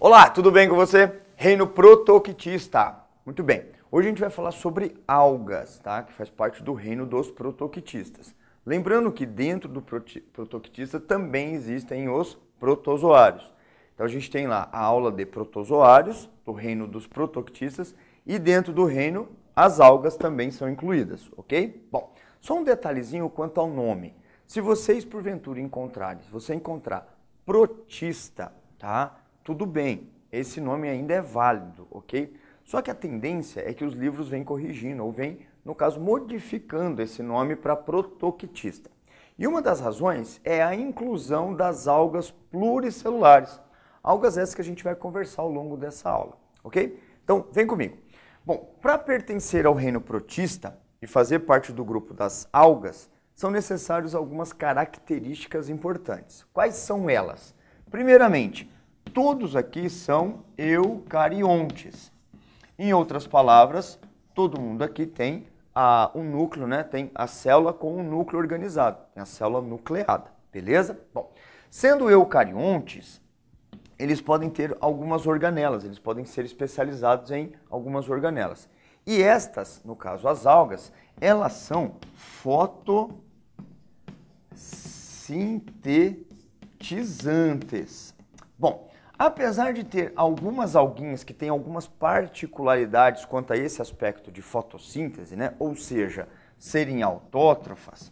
Olá, tudo bem com você? Reino Protoquitista. Muito bem. Hoje a gente vai falar sobre algas, tá? Que faz parte do reino dos protoquitistas. Lembrando que dentro do protoquitista também existem os protozoários. Então a gente tem lá a aula de protozoários, do reino dos protoquitistas, e dentro do reino, as algas também são incluídas, ok? Bom, só um detalhezinho quanto ao nome. Se vocês porventura encontrarem, se você encontrar protista, tá? Tudo bem, esse nome ainda é válido, ok? Só que a tendência é que os livros vêm corrigindo ou vêm, no caso, modificando esse nome para protoquitista. E uma das razões é a inclusão das algas pluricelulares, algas essas que a gente vai conversar ao longo dessa aula, ok? Então, vem comigo. Bom, para pertencer ao reino protista e fazer parte do grupo das algas, são necessárias algumas características importantes. Quais são elas? Primeiramente, todos aqui são eucariontes. Em outras palavras, todo mundo aqui tem a, um núcleo, né? tem a célula com um núcleo organizado, tem a célula nucleada, beleza? Bom, sendo eucariontes, eles podem ter algumas organelas, eles podem ser especializados em algumas organelas. E estas, no caso as algas, elas são fotossintetizantes. Bom, apesar de ter algumas alguinhas que têm algumas particularidades quanto a esse aspecto de fotossíntese, né? ou seja, serem autótrofas,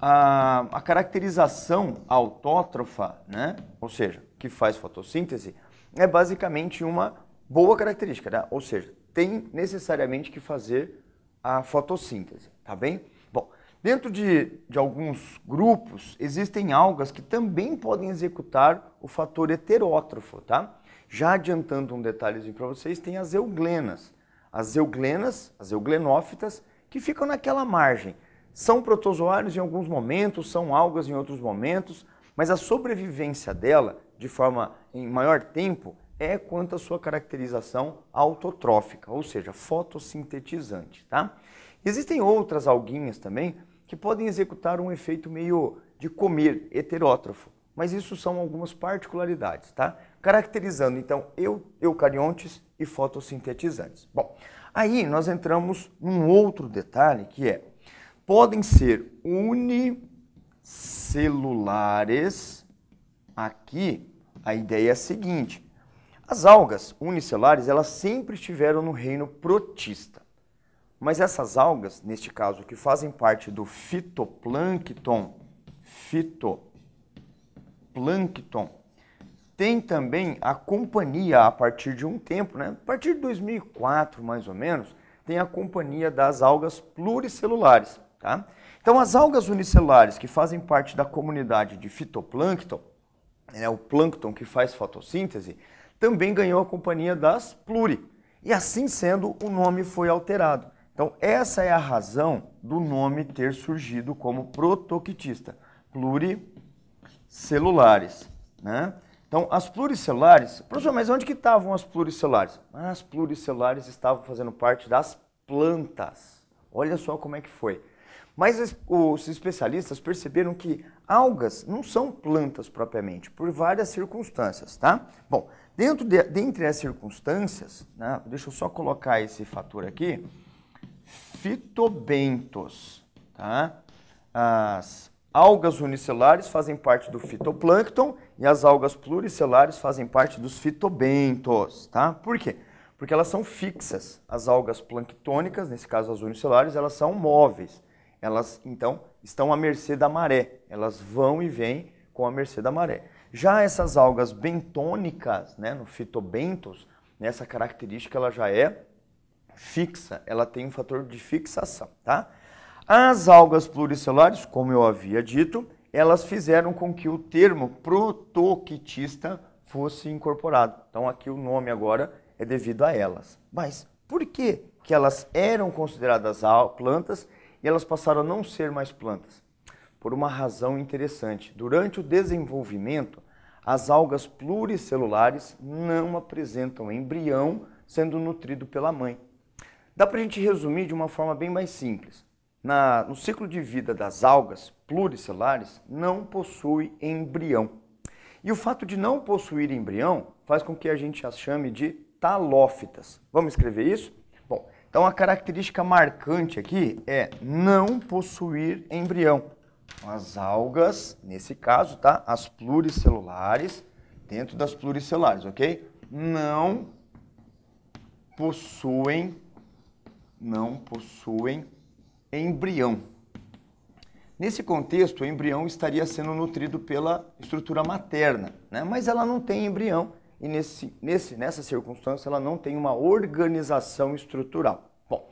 a, a caracterização autótrofa, né? ou seja, que faz fotossíntese é basicamente uma boa característica, né? ou seja, tem necessariamente que fazer a fotossíntese, tá bem? Bom, dentro de, de alguns grupos existem algas que também podem executar o fator heterótrofo, tá? Já adiantando um detalhezinho para vocês, tem as euglenas. As euglenas, as euglenófitas, que ficam naquela margem. São protozoários em alguns momentos, são algas em outros momentos, mas a sobrevivência dela de forma em maior tempo é quanto à sua caracterização autotrófica, ou seja, fotossintetizante. Tá? Existem outras alguinhas também que podem executar um efeito meio de comer, heterótrofo, mas isso são algumas particularidades, tá? caracterizando então eu, eucariontes e fotossintetizantes. Bom, aí nós entramos num outro detalhe que é, podem ser unicelulares, Aqui, a ideia é a seguinte. As algas unicelares, elas sempre estiveram no reino protista. Mas essas algas, neste caso, que fazem parte do fitoplâncton, fitoplâncton, tem também a companhia, a partir de um tempo, né? a partir de 2004 mais ou menos, tem a companhia das algas pluricelulares. Tá? Então, as algas unicelulares que fazem parte da comunidade de fitoplâncton, né, o plâncton que faz fotossíntese, também ganhou a companhia das pluri. E assim sendo, o nome foi alterado. Então, essa é a razão do nome ter surgido como protoquitista, pluricelulares. Né? Então, as pluricelulares, professor, mas onde que estavam as pluricelulares? As pluricelulares estavam fazendo parte das plantas. Olha só como é que foi. Mas os especialistas perceberam que algas não são plantas propriamente, por várias circunstâncias, tá? Bom, dentro de, dentre as circunstâncias, né, deixa eu só colocar esse fator aqui, fitobentos, tá? As algas unicelulares fazem parte do fitoplâncton e as algas pluricelulares fazem parte dos fitobentos, tá? Por quê? Porque elas são fixas. As algas planctônicas, nesse caso as unicelulares, elas são móveis elas então estão à mercê da maré, elas vão e vêm com a mercê da maré. Já essas algas bentônicas, né, no fitobentos, nessa né, característica ela já é fixa, ela tem um fator de fixação, tá? As algas pluricelulares, como eu havia dito, elas fizeram com que o termo protoquitista fosse incorporado. Então aqui o nome agora é devido a elas. Mas por que que elas eram consideradas plantas elas passaram a não ser mais plantas, por uma razão interessante. Durante o desenvolvimento, as algas pluricelulares não apresentam embrião sendo nutrido pela mãe. Dá para a gente resumir de uma forma bem mais simples. Na, no ciclo de vida das algas pluricelulares, não possui embrião. E o fato de não possuir embrião faz com que a gente as chame de talófitas. Vamos escrever isso? Então a característica marcante aqui é não possuir embrião. As algas, nesse caso, tá? As pluricelulares, dentro das pluricelulares, ok? Não possuem, não possuem embrião. Nesse contexto, o embrião estaria sendo nutrido pela estrutura materna, né? mas ela não tem embrião e nesse, nesse, nessa circunstância ela não tem uma organização estrutural. Bom,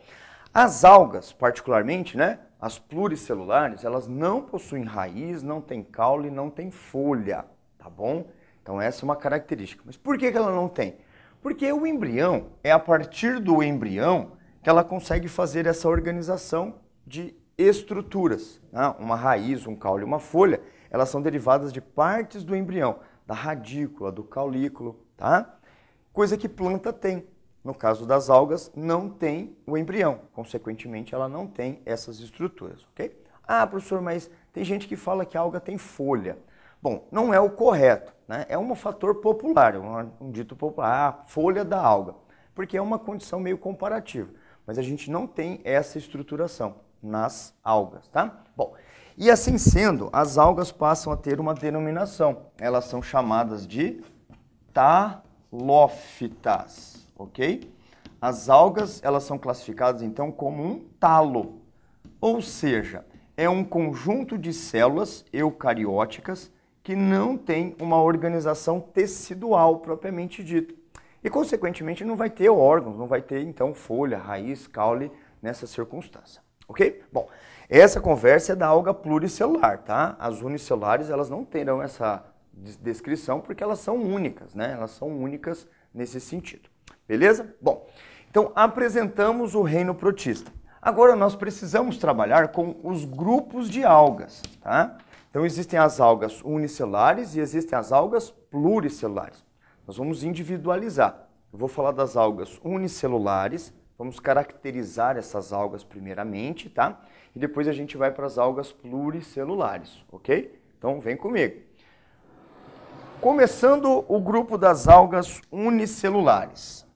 as algas, particularmente, né, as pluricelulares, elas não possuem raiz, não têm caule, não têm folha, tá bom? Então essa é uma característica. Mas por que, que ela não tem? Porque o embrião, é a partir do embrião que ela consegue fazer essa organização de estruturas. Né? Uma raiz, um caule, uma folha, elas são derivadas de partes do embrião da radícula, do caulículo, tá? Coisa que planta tem. No caso das algas, não tem o embrião. Consequentemente, ela não tem essas estruturas, ok? Ah, professor, mas tem gente que fala que a alga tem folha. Bom, não é o correto, né? É um fator popular, um, dito popular, a folha da alga, porque é uma condição meio comparativa. Mas a gente não tem essa estruturação nas algas, tá? Bom, e assim sendo, as algas passam a ter uma denominação. Elas são chamadas de talófitas, ok? As algas, elas são classificadas então como um talo, ou seja, é um conjunto de células eucarióticas que não tem uma organização tecidual propriamente dita. E, consequentemente, não vai ter órgãos, não vai ter, então, folha, raiz, caule nessa circunstância. Ok? Bom, essa conversa é da alga pluricelular, tá? As unicelulares, elas não terão essa descrição porque elas são únicas, né? Elas são únicas nesse sentido. Beleza? Bom, então apresentamos o reino protista. Agora nós precisamos trabalhar com os grupos de algas, tá? Então existem as algas unicelulares e existem as algas pluricelulares. Nós vamos individualizar. Eu vou falar das algas unicelulares, vamos caracterizar essas algas primeiramente, tá? e depois a gente vai para as algas pluricelulares, ok? Então vem comigo. Começando o grupo das algas unicelulares.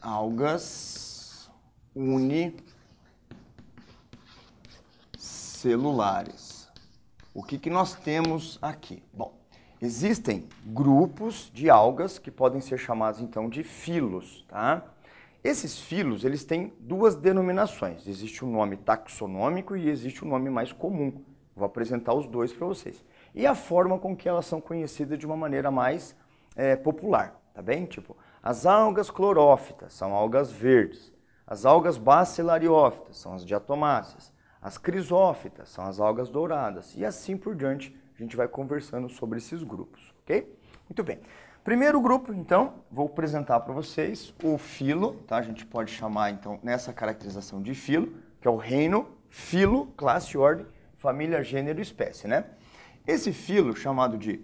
Algas unicelulares. O que, que nós temos aqui? Bom, existem grupos de algas que podem ser chamados então de filos, tá? Esses filos, eles têm duas denominações. Existe o um nome taxonômico e existe o um nome mais comum. Vou apresentar os dois para vocês. E a forma com que elas são conhecidas de uma maneira mais é, popular, tá bem? Tipo, as algas clorófitas são algas verdes. As algas bacilariófitas são as diatomáceas. As crisófitas são as algas douradas. E assim por diante, a gente vai conversando sobre esses grupos, ok? Muito bem. Primeiro grupo, então, vou apresentar para vocês o filo, tá? A gente pode chamar, então, nessa caracterização de filo, que é o reino, filo, classe, ordem, família, gênero espécie, né? Esse filo, chamado de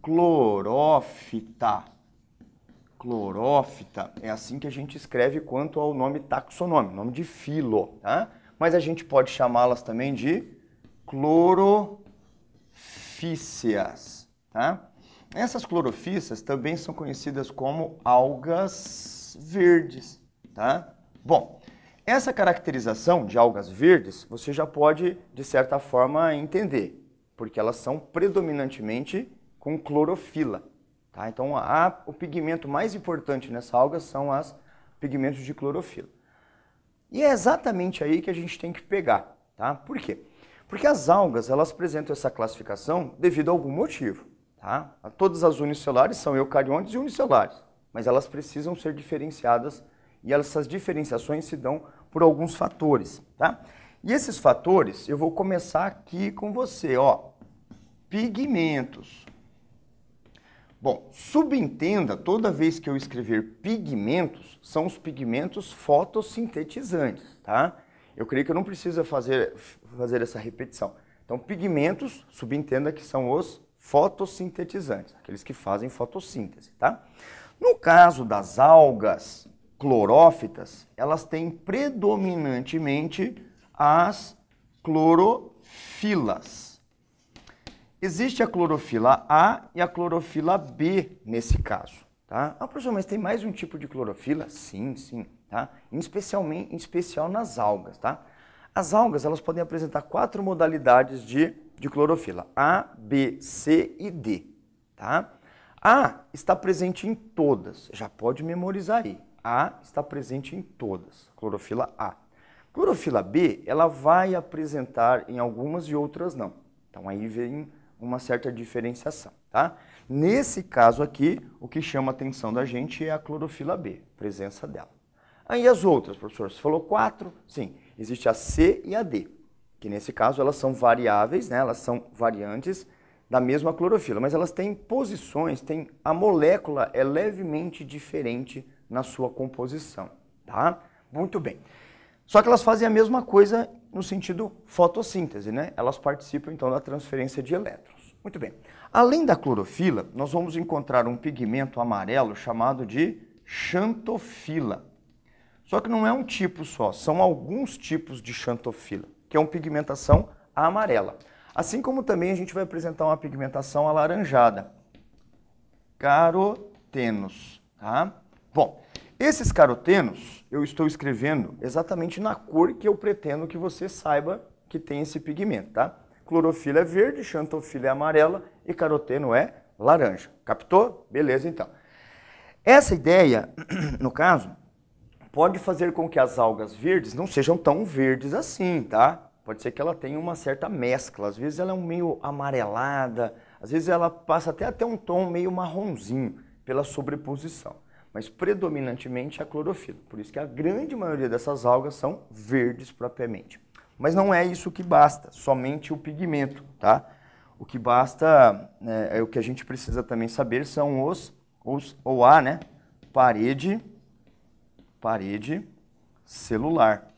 clorófita, clorófita, é assim que a gente escreve quanto ao nome taxonômico, nome de filo, tá? Mas a gente pode chamá-las também de clorofíceas, tá? Essas clorofistas também são conhecidas como algas verdes, tá? Bom, essa caracterização de algas verdes você já pode, de certa forma, entender, porque elas são predominantemente com clorofila, tá? Então, a, o pigmento mais importante nessa alga são os pigmentos de clorofila. E é exatamente aí que a gente tem que pegar, tá? Por quê? Porque as algas, elas apresentam essa classificação devido a algum motivo. Tá? Todas as unicelulares são eucariontes e unicelulares, mas elas precisam ser diferenciadas e essas diferenciações se dão por alguns fatores. Tá? E esses fatores, eu vou começar aqui com você, ó. Pigmentos. Bom, subentenda, toda vez que eu escrever pigmentos, são os pigmentos fotossintetizantes, tá? Eu creio que eu não precisa fazer, fazer essa repetição. Então, pigmentos, subentenda que são os fotossintetizantes, aqueles que fazem fotossíntese, tá? No caso das algas clorófitas, elas têm predominantemente as clorofilas. Existe a clorofila A e a clorofila B nesse caso, tá? Ah, professor, mas tem mais um tipo de clorofila? Sim, sim, tá? Em, especialmente, em especial nas algas, tá? As algas, elas podem apresentar quatro modalidades de de clorofila. A, B, C e D. Tá? A está presente em todas, já pode memorizar aí. A está presente em todas, clorofila A. Clorofila B, ela vai apresentar em algumas e outras não. Então aí vem uma certa diferenciação, tá? Nesse caso aqui, o que chama a atenção da gente é a clorofila B, presença dela. Aí as outras, professor, você falou quatro? Sim, existe a C e a D que nesse caso elas são variáveis, né? elas são variantes da mesma clorofila, mas elas têm posições, têm, a molécula é levemente diferente na sua composição. Tá? Muito bem. Só que elas fazem a mesma coisa no sentido fotossíntese, né? Elas participam então da transferência de elétrons. Muito bem. Além da clorofila, nós vamos encontrar um pigmento amarelo chamado de xantofila. Só que não é um tipo só, são alguns tipos de xantofila que é uma pigmentação amarela. Assim como também a gente vai apresentar uma pigmentação alaranjada. Carotenos, tá? Bom, esses carotenos eu estou escrevendo exatamente na cor que eu pretendo que você saiba que tem esse pigmento, tá? Clorofila é verde, xantofila é amarela e caroteno é laranja. Captou? Beleza, então. Essa ideia, no caso, pode fazer com que as algas verdes não sejam tão verdes assim, tá? Pode ser que ela tenha uma certa mescla. Às vezes ela é um meio amarelada, às vezes ela passa até até um tom meio marronzinho pela sobreposição. Mas predominantemente é a clorofila. Por isso que a grande maioria dessas algas são verdes propriamente. Mas não é isso que basta, somente o pigmento, tá? O que basta, né, é o que a gente precisa também saber são os, os ou a, né, parede parede celular.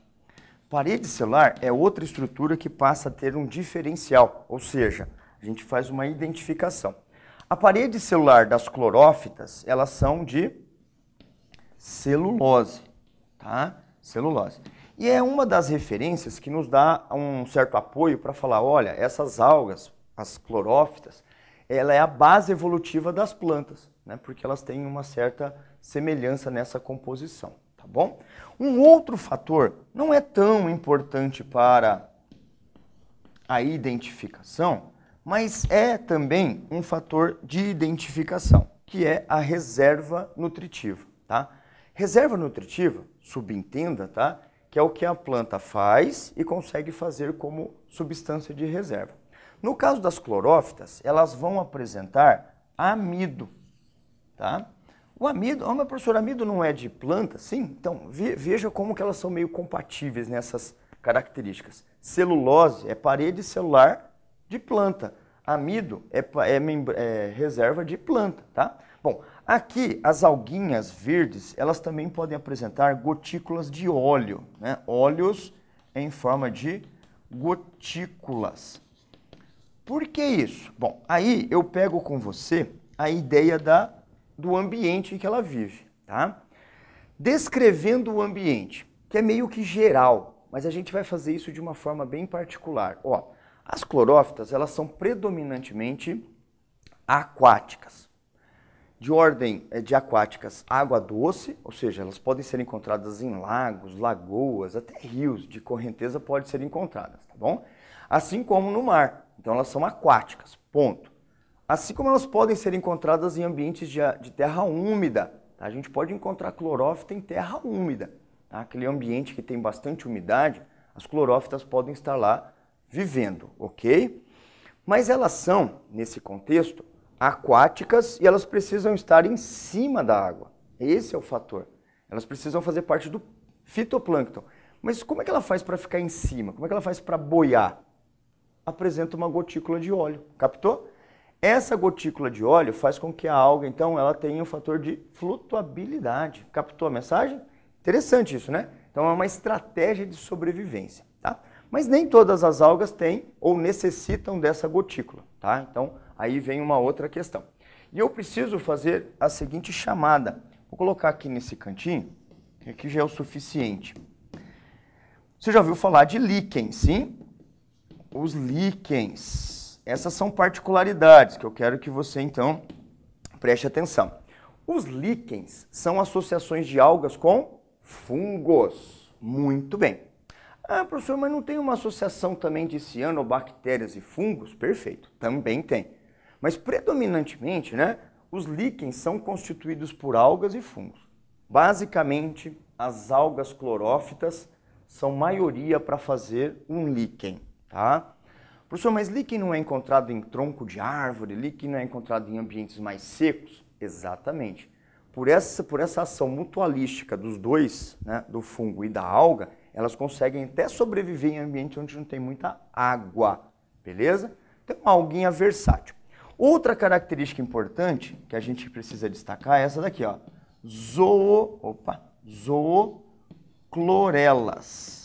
Parede celular é outra estrutura que passa a ter um diferencial, ou seja, a gente faz uma identificação. A parede celular das clorófitas, elas são de celulose, tá? Celulose. E é uma das referências que nos dá um certo apoio para falar, olha, essas algas, as clorófitas, ela é a base evolutiva das plantas, né? porque elas têm uma certa semelhança nessa composição tá bom? Um outro fator não é tão importante para a identificação, mas é também um fator de identificação, que é a reserva nutritiva, tá? Reserva nutritiva, subentenda, tá? Que é o que a planta faz e consegue fazer como substância de reserva. No caso das clorófitas, elas vão apresentar amido, tá? O amido, oh, mas professor, amido não é de planta, sim? Então, veja como que elas são meio compatíveis nessas características. Celulose é parede celular de planta. Amido é, é, é reserva de planta, tá? Bom, aqui as alguinhas verdes, elas também podem apresentar gotículas de óleo, né? Óleos em forma de gotículas. Por que isso? Bom, aí eu pego com você a ideia da do ambiente que ela vive, tá? Descrevendo o ambiente, que é meio que geral, mas a gente vai fazer isso de uma forma bem particular. Ó, as clorófitas, elas são predominantemente aquáticas. De ordem eh, de aquáticas, água doce, ou seja, elas podem ser encontradas em lagos, lagoas, até rios de correnteza podem ser encontradas, tá bom? Assim como no mar. Então elas são aquáticas, ponto. Assim como elas podem ser encontradas em ambientes de, de terra úmida. Tá? A gente pode encontrar clorófita em terra úmida. Tá? Aquele ambiente que tem bastante umidade, as clorófitas podem estar lá vivendo, ok? Mas elas são, nesse contexto, aquáticas e elas precisam estar em cima da água. Esse é o fator. Elas precisam fazer parte do fitoplâncton. Mas como é que ela faz para ficar em cima? Como é que ela faz para boiar? Apresenta uma gotícula de óleo. Captou? Essa gotícula de óleo faz com que a alga, então, ela tenha um fator de flutuabilidade. Captou a mensagem? Interessante isso, né? Então é uma estratégia de sobrevivência, tá? Mas nem todas as algas têm ou necessitam dessa gotícula, tá? Então aí vem uma outra questão. E eu preciso fazer a seguinte chamada. Vou colocar aqui nesse cantinho, que aqui já é o suficiente. Você já ouviu falar de líquens, sim? Os líquens essas são particularidades que eu quero que você então preste atenção. Os líquens são associações de algas com fungos. Muito bem. Ah, professor, mas não tem uma associação também de cianobactérias e fungos? Perfeito, também tem. Mas predominantemente, né, os líquens são constituídos por algas e fungos. Basicamente, as algas clorófitas são maioria para fazer um líquen, tá? Professor, mas líquen não é encontrado em tronco de árvore, líquen não é encontrado em ambientes mais secos? Exatamente. Por essa, por essa ação mutualística dos dois, né, do fungo e da alga, elas conseguem até sobreviver em ambiente onde não tem muita água, beleza? Então, uma alguinha versátil. Outra característica importante que a gente precisa destacar é essa daqui, ó. Zoo, opa, zooclorelas.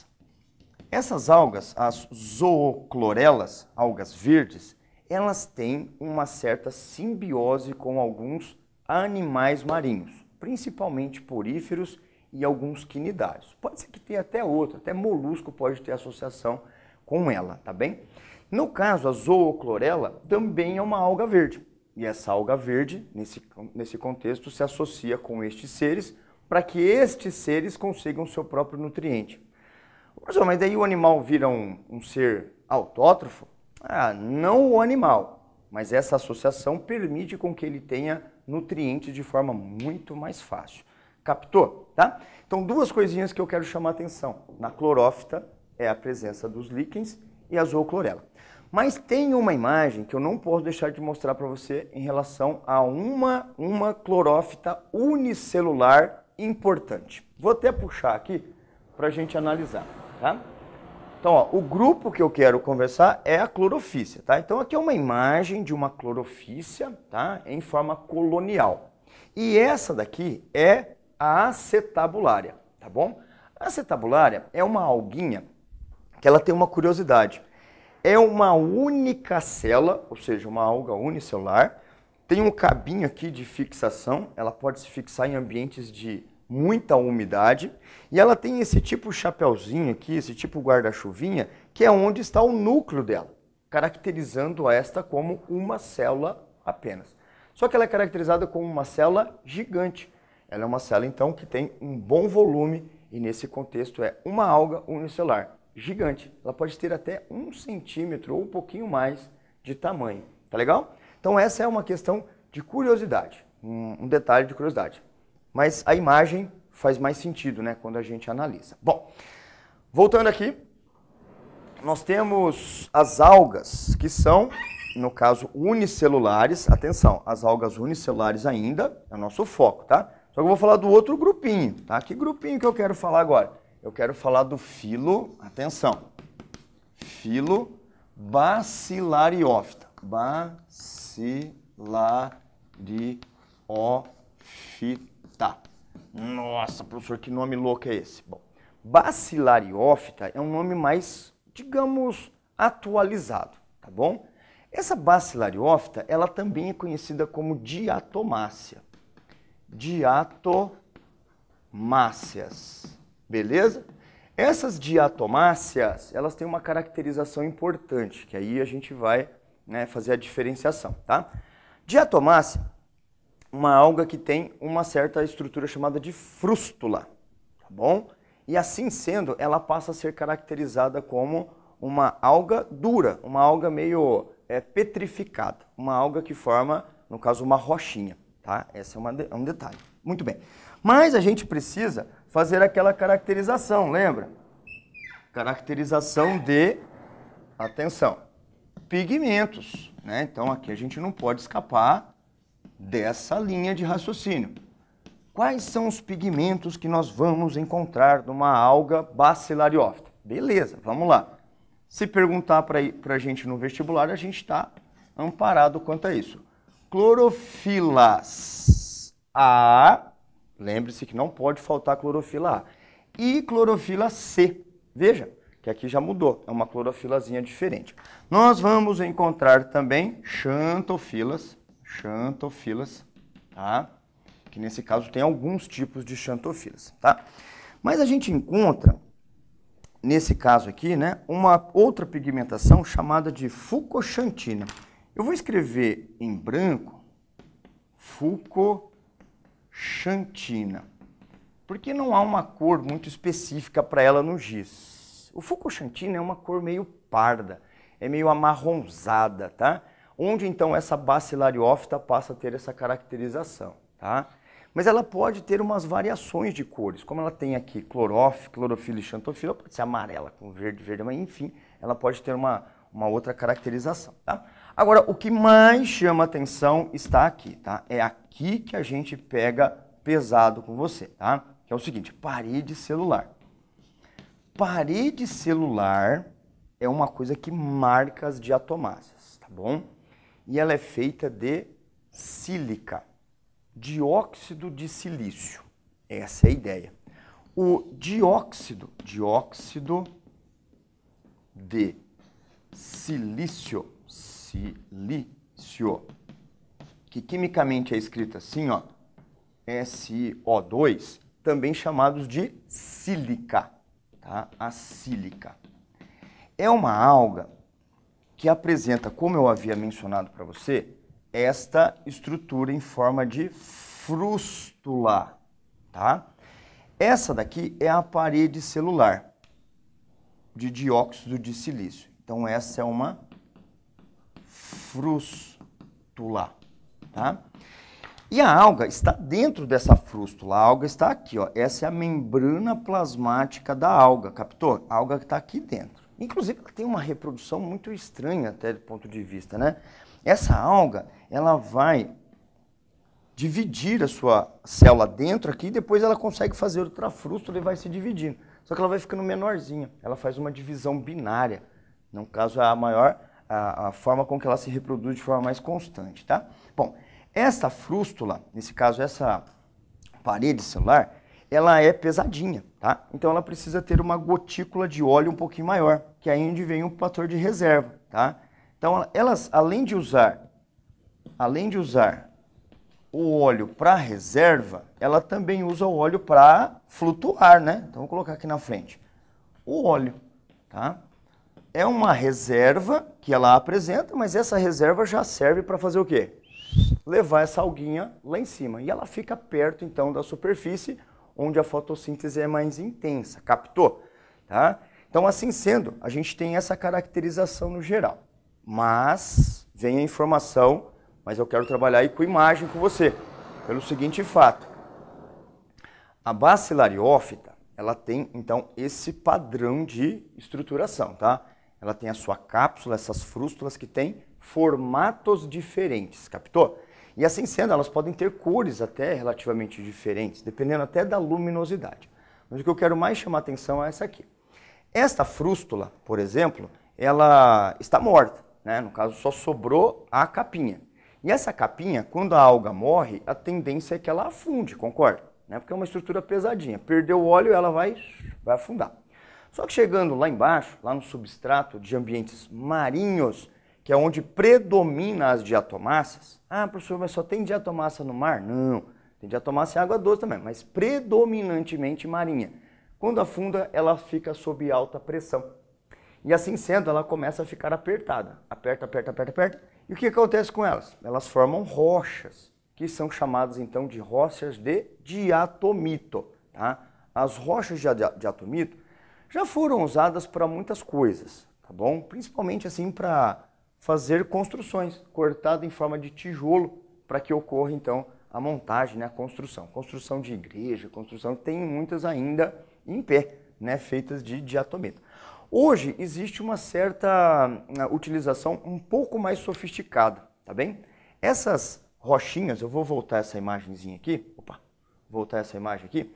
Essas algas, as zooclorelas, algas verdes, elas têm uma certa simbiose com alguns animais marinhos, principalmente poríferos e alguns quinidários. Pode ser que tenha até outro, até molusco pode ter associação com ela, tá bem? No caso, a zooclorela também é uma alga verde. E essa alga verde, nesse, nesse contexto, se associa com estes seres para que estes seres consigam seu próprio nutriente. Professor, mas daí o animal vira um, um ser autótrofo? Ah, não o animal, mas essa associação permite com que ele tenha nutrientes de forma muito mais fácil. Captou? Tá? Então, duas coisinhas que eu quero chamar a atenção. Na clorófita é a presença dos líquens e a zooclorela. Mas tem uma imagem que eu não posso deixar de mostrar para você em relação a uma, uma clorófita unicelular importante. Vou até puxar aqui para a gente analisar. Tá? Então, ó, o grupo que eu quero conversar é a clorofícia, tá? Então, aqui é uma imagem de uma clorofícia, tá? Em forma colonial. E essa daqui é a acetabulária, tá bom? A acetabulária é uma alguinha que ela tem uma curiosidade. É uma única célula, ou seja, uma alga unicelular. Tem um cabinho aqui de fixação, ela pode se fixar em ambientes de muita umidade e ela tem esse tipo chapéuzinho aqui, esse tipo guarda-chuvinha, que é onde está o núcleo dela, caracterizando esta como uma célula apenas. Só que ela é caracterizada como uma célula gigante. Ela é uma célula, então, que tem um bom volume e, nesse contexto, é uma alga unicelular gigante. Ela pode ter até um centímetro ou um pouquinho mais de tamanho. Tá legal? Então, essa é uma questão de curiosidade, um detalhe de curiosidade mas a imagem faz mais sentido né, quando a gente analisa. Bom, voltando aqui, nós temos as algas, que são, no caso, unicelulares. Atenção, as algas unicelulares ainda é o nosso foco, tá? Só que eu vou falar do outro grupinho, tá? Que grupinho que eu quero falar agora? Eu quero falar do filo, atenção, filo bacilariófita. Bacilariófita. Tá. Nossa, professor, que nome louco é esse? Bom, bacilariófita é um nome mais, digamos, atualizado, tá bom? Essa bacilariófita, ela também é conhecida como diatomácia Diatomáceas, beleza? Essas diatomáceas, elas têm uma caracterização importante, que aí a gente vai né, fazer a diferenciação, tá? diatomácia uma alga que tem uma certa estrutura chamada de frústula, tá bom? E assim sendo, ela passa a ser caracterizada como uma alga dura, uma alga meio é, petrificada, uma alga que forma, no caso, uma rochinha, tá? Esse é, uma, é um detalhe. Muito bem. Mas a gente precisa fazer aquela caracterização, lembra? Caracterização de, atenção, pigmentos, né? Então aqui a gente não pode escapar dessa linha de raciocínio. Quais são os pigmentos que nós vamos encontrar numa alga bacilariófita? Beleza, vamos lá. Se perguntar para a gente no vestibular, a gente está amparado quanto a isso. Clorofilas A, lembre-se que não pode faltar clorofila A, e clorofila C. Veja, que aqui já mudou, é uma clorofilazinha diferente. Nós vamos encontrar também xantofilas, xantofilas, tá? Que nesse caso tem alguns tipos de xantofilas, tá? Mas a gente encontra, nesse caso aqui, né, uma outra pigmentação chamada de fucoxantina. Eu vou escrever em branco fucoxantina, porque não há uma cor muito específica para ela no giz. O fucoxantina é uma cor meio parda, é meio amarronzada, tá? onde então essa bacilariófita passa a ter essa caracterização, tá? Mas ela pode ter umas variações de cores, como ela tem aqui clorófilo, clorofila e xantofila, pode ser amarela com verde, verde, mas enfim, ela pode ter uma, uma outra caracterização, tá? Agora, o que mais chama atenção está aqui, tá? É aqui que a gente pega pesado com você, tá? Que é o seguinte, parede celular. Parede celular é uma coisa que marca as diatomáceas, tá bom? e ela é feita de sílica, dióxido de silício. Essa é a ideia. O dióxido, dióxido de silício, silício, que quimicamente é escrito assim, ó, SO2, também chamados de sílica, tá? A sílica. É uma alga que apresenta, como eu havia mencionado para você, esta estrutura em forma de frústula, tá? Essa daqui é a parede celular de dióxido de silício. Então essa é uma frústula, tá? E a alga está dentro dessa frústula. A alga está aqui, ó. Essa é a membrana plasmática da alga, captou? A alga está aqui dentro. Inclusive, ela tem uma reprodução muito estranha até do ponto de vista, né? Essa alga, ela vai dividir a sua célula dentro aqui, e depois ela consegue fazer outra frústula e vai se dividindo. Só que ela vai ficando menorzinha. Ela faz uma divisão binária. No caso, é a maior, a, a forma com que ela se reproduz de forma mais constante, tá? Bom, essa frústula, nesse caso, essa parede celular, ela é pesadinha, tá? Então ela precisa ter uma gotícula de óleo um pouquinho maior, que aí onde vem o um fator de reserva, tá? Então elas, além de usar, além de usar o óleo para reserva, ela também usa o óleo para flutuar, né? Então vou colocar aqui na frente. O óleo, tá? É uma reserva que ela apresenta, mas essa reserva já serve para fazer o quê? Levar essa alguinha lá em cima. E ela fica perto, então, da superfície, onde a fotossíntese é mais intensa, captou? Tá? Então, assim sendo, a gente tem essa caracterização no geral. Mas, vem a informação, mas eu quero trabalhar aí com imagem com você, pelo seguinte fato. A bacilariófita, ela tem, então, esse padrão de estruturação, tá? Ela tem a sua cápsula, essas frústulas que têm formatos diferentes, captou? E assim sendo, elas podem ter cores até relativamente diferentes, dependendo até da luminosidade. Mas o que eu quero mais chamar atenção é essa aqui. Esta frústula, por exemplo, ela está morta, né? no caso só sobrou a capinha. E essa capinha, quando a alga morre, a tendência é que ela afunde, concorda? Né? Porque é uma estrutura pesadinha. Perdeu o óleo, ela vai, vai afundar. Só que chegando lá embaixo, lá no substrato de ambientes marinhos, que é onde predomina as diatomáceas. Ah, professor, mas só tem diatomácea no mar? Não, tem diatomácea em água doce também, mas predominantemente marinha. Quando afunda, ela fica sob alta pressão. E assim sendo, ela começa a ficar apertada. Aperta, aperta, aperta, aperta. E o que acontece com elas? Elas formam rochas, que são chamadas então de rochas de diatomito. Tá? As rochas de diatomito já foram usadas para muitas coisas, tá bom? Principalmente assim para fazer construções cortado em forma de tijolo para que ocorra então a montagem, né, a construção. Construção de igreja, construção, tem muitas ainda em pé, né, feitas de diatomita. Hoje existe uma certa hum, utilização um pouco mais sofisticada, tá bem? Essas rochinhas, eu vou voltar essa imagenzinha aqui, opa, voltar essa imagem aqui,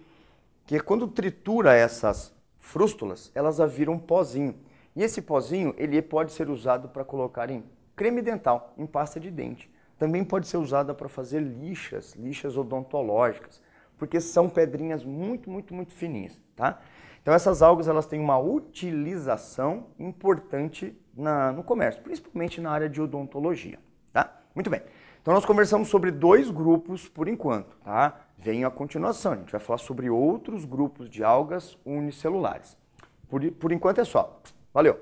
que é quando tritura essas frústulas, elas viram um pozinho. E esse pozinho, ele pode ser usado para colocar em creme dental, em pasta de dente. Também pode ser usado para fazer lixas, lixas odontológicas, porque são pedrinhas muito, muito, muito fininhas, tá? Então essas algas, elas têm uma utilização importante na, no comércio, principalmente na área de odontologia, tá? Muito bem. Então nós conversamos sobre dois grupos por enquanto, tá? Vem a continuação, a gente vai falar sobre outros grupos de algas unicelulares. Por, por enquanto é só. Valeu!